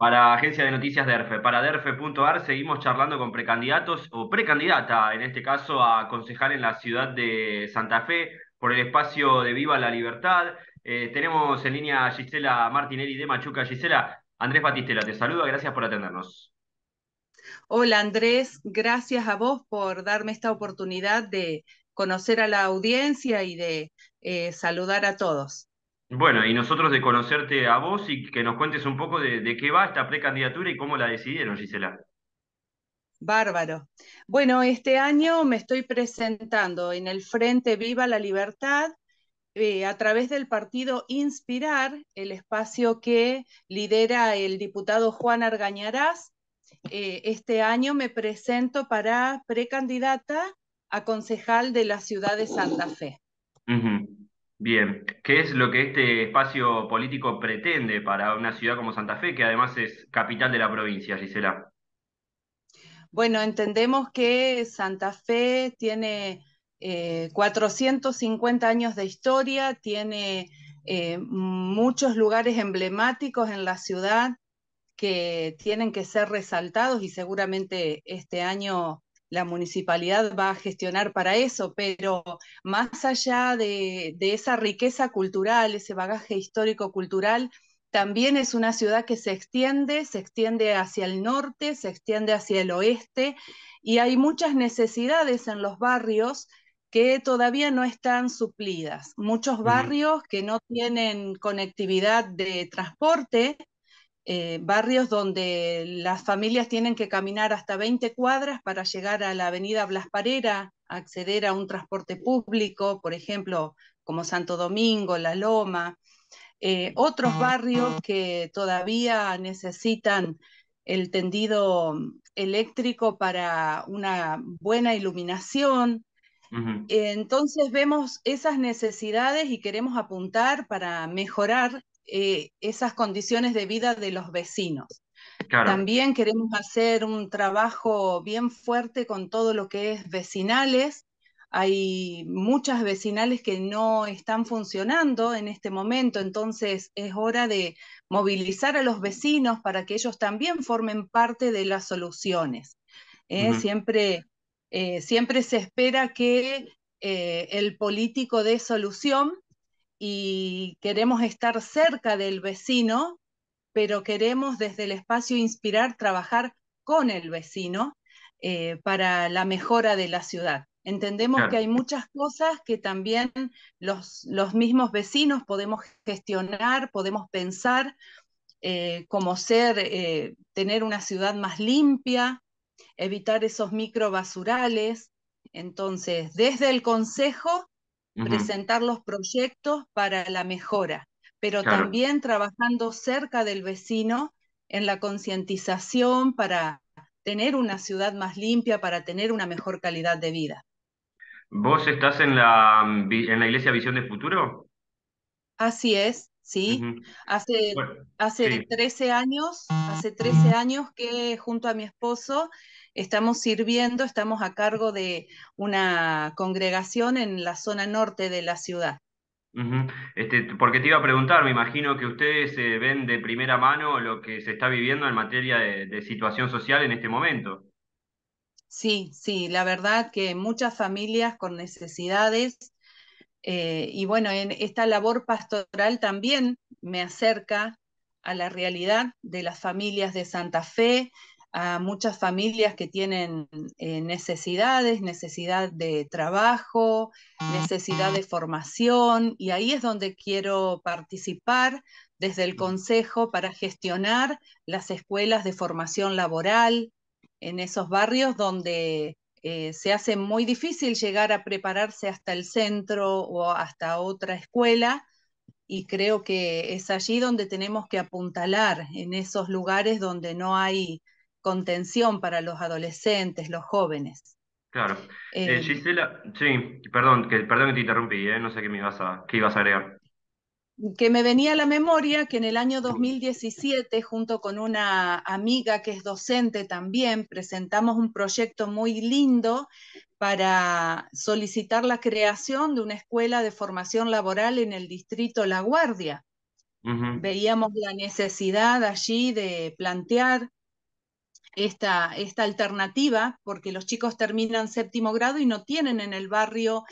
para Agencia de Noticias DERFE. Para DERFE.ar seguimos charlando con precandidatos o precandidata, en este caso, a concejal en la ciudad de Santa Fe por el espacio de Viva la Libertad. Eh, tenemos en línea a Gisela Martinelli de Machuca. Gisela, Andrés Batistela te saluda, gracias por atendernos. Hola Andrés, gracias a vos por darme esta oportunidad de conocer a la audiencia y de eh, saludar a todos. Bueno, y nosotros de conocerte a vos y que nos cuentes un poco de, qué va esta precandidatura y cómo la decidieron, Gisela. Bárbaro. Bueno, este año me estoy presentando en el Frente Viva la Libertad eh, a través del partido Inspirar, el espacio que lidera el diputado Juan Argañarás. Eh, este año me presento para precandidata a concejal de la ciudad de Santa Fe. Bien, ¿qué es lo que este espacio político pretende para una ciudad como Santa Fe, que además es capital de la provincia, Gisela? Bueno, entendemos que Santa Fe tiene 450 eh, años de historia, tiene eh, muchos lugares emblemáticos en la ciudad que tienen que ser resaltados y seguramente este año la municipalidad va a gestionar para eso, pero más allá de, esa riqueza cultural, ese bagaje histórico-cultural, también es una ciudad que se extiende, se extiende hacia el norte, se extiende hacia el oeste y hay muchas necesidades en los barrios que todavía no están suplidas. Muchos barrios que no tienen conectividad de transporte eh, barrios donde las familias tienen que caminar hasta 20 cuadras para llegar a la avenida Blasparera, acceder a un transporte público, por ejemplo, como Santo Domingo, La Loma, eh, otros ah. barrios que todavía necesitan el tendido eléctrico para una buena iluminación. Entonces vemos esas necesidades y queremos apuntar para mejorar eh, esas condiciones de vida de los vecinos. También queremos hacer un trabajo bien fuerte con todo lo que es vecinales. Hay muchas vecinales que no están funcionando en este momento, entonces es hora de movilizar a los vecinos para que ellos también formen parte de las soluciones. ¿eh? siempre, eh, siempre se espera que el político dé solución, y queremos estar cerca del vecino, pero queremos desde el espacio inspirar trabajar con el vecino eh, para la mejora de la ciudad. Entendemos que hay muchas cosas que también los, mismos vecinos podemos gestionar, podemos pensar, cómo eh, como ser, eh, tener una ciudad más limpia, evitar esos microbasurales. Entonces, desde el Consejo presentar los proyectos para la mejora, pero también trabajando cerca del vecino en la concientización para tener una ciudad más limpia, para tener una mejor calidad de vida. ¿Vos estás en la, mm, en la Iglesia Visión de Futuro? Así es, sí. Hace, hace 13 años, hace 13 años que junto a mi esposo Estamos sirviendo, estamos a cargo de una congregación en la zona norte de la ciudad. Este, porque te iba a preguntar, me imagino que ustedes eh, ven de primera mano lo que se está viviendo en materia de, situación social en este momento. Sí, sí, la verdad que muchas familias con necesidades eh, y bueno, en esta labor pastoral también me acerca a la realidad de las familias de Santa Fe, a muchas familias que tienen eh, necesidades, necesidad de trabajo, necesidad de formación, y ahí es donde quiero participar desde el Consejo para gestionar las escuelas de formación laboral en esos barrios donde eh, se hace muy difícil llegar a prepararse hasta el centro o hasta otra escuela y creo que es allí donde tenemos que apuntalar, en esos lugares donde no hay contención para los adolescentes, los jóvenes. Claro. Eh, eh, Gisela, sí, perdón que, perdón que te interrumpí, eh, no sé qué, me ibas a, qué ibas a agregar. Que me venía a la memoria que en el año 2017, junto con una amiga que es docente también, presentamos un proyecto muy lindo para solicitar la creación de una escuela de formación laboral en el distrito La Guardia. Veíamos la necesidad allí de plantear esta, alternativa, porque los chicos terminan séptimo grado y no tienen en el barrio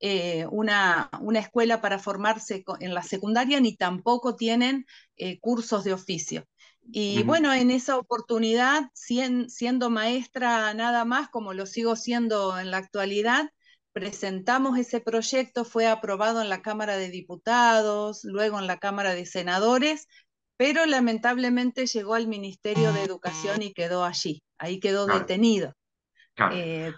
eh, una, escuela para formarse en la secundaria ni tampoco tienen eh, cursos de oficio. Y bueno, en esa oportunidad, siendo maestra nada más, como lo sigo siendo en la actualidad, presentamos ese proyecto, fue aprobado en la Cámara de Diputados, luego en la Cámara de Senadores pero lamentablemente llegó al Ministerio de Educación y quedó allí, ahí quedó detenido. Claro. Eh,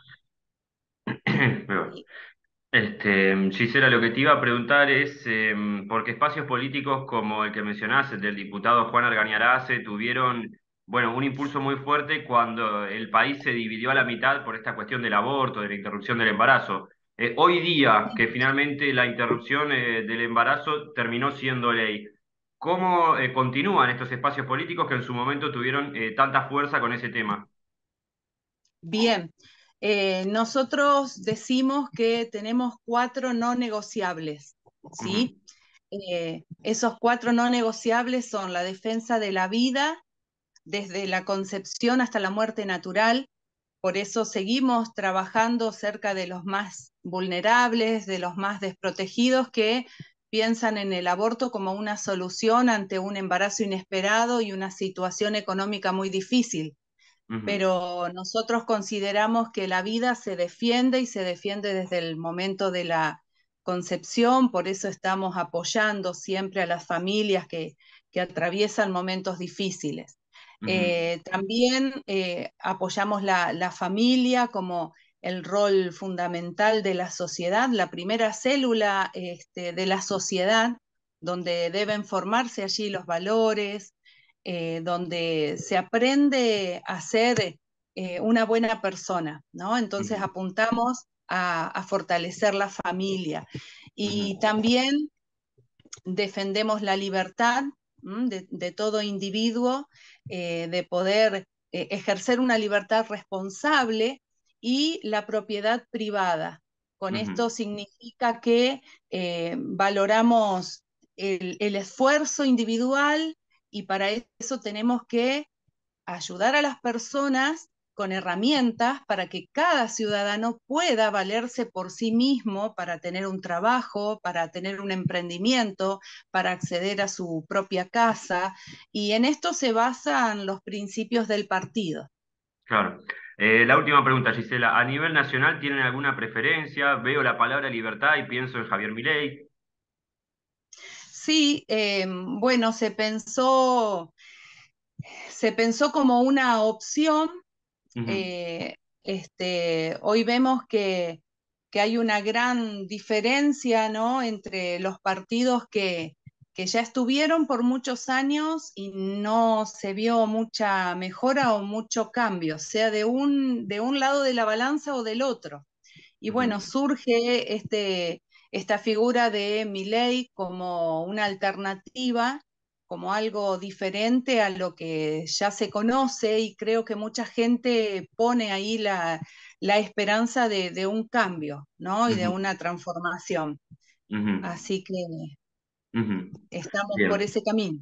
este, lo que te iba a preguntar es, em, porque espacios políticos como el que mencionaste, del diputado Juan Argañarace, tuvieron bueno, un impulso muy fuerte cuando el país se dividió a la mitad por esta cuestión del aborto, de la interrupción del embarazo. Eh, hoy día, que finalmente la interrupción eh, del embarazo terminó siendo ley, ¿Cómo eh, continúan estos espacios políticos que en su momento tuvieron eh, tanta fuerza con ese tema? Bien, eh, nosotros decimos que tenemos cuatro no negociables, ¿sí? esos cuatro no negociables son la defensa de la vida, desde la concepción hasta la muerte natural. Por eso seguimos trabajando cerca de los más vulnerables, de los más desprotegidos que piensan en el aborto como una solución ante un embarazo inesperado y una situación económica muy difícil. Pero nosotros consideramos que la vida se defiende y se defiende desde el momento de la concepción, por eso estamos apoyando siempre a las familias que, atraviesan momentos difíciles. Eh, también eh, apoyamos la, la familia como el rol fundamental de la sociedad, la primera célula este, de la sociedad, donde deben formarse allí los valores, eh, donde se aprende a ser eh, una buena persona, ¿no? Entonces apuntamos a, fortalecer la familia y también defendemos la libertad de, todo individuo eh, de poder ejercer una libertad responsable y la propiedad privada. Con esto significa que eh, valoramos el, el, esfuerzo individual y para eso tenemos que ayudar a las personas con herramientas para que cada ciudadano pueda valerse por sí mismo para tener un trabajo, para tener un emprendimiento, para acceder a su propia casa. Y en esto se basan los principios del partido. Claro. Eh, la última pregunta, Gisela. ¿A nivel nacional tienen alguna preferencia? Veo la palabra libertad y pienso en Javier Milei. Sí, em, bueno, se pensó, se pensó como una opción. Eh, este, hoy vemos que, hay una gran diferencia entre los partidos que, que ya estuvieron por muchos años y no se vio mucha mejora o mucho cambio, sea de un, de un lado de la balanza o del otro. Y bueno, surge este, esta figura de Miley como una alternativa, como algo diferente a lo que ya se conoce y creo que mucha gente pone ahí la, esperanza de, un cambio, ¿no? Y de una transformación. Así que Estamos por ese camino.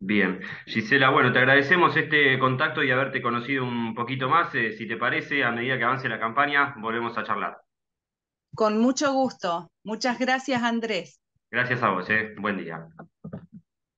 Bien, Gisela, bueno, te agradecemos este contacto y haberte conocido un poquito más. Eh, si te parece, a medida que avance la campaña, volvemos a charlar. Con mucho gusto. Muchas gracias, Andrés. Gracias a vos, eh. buen día.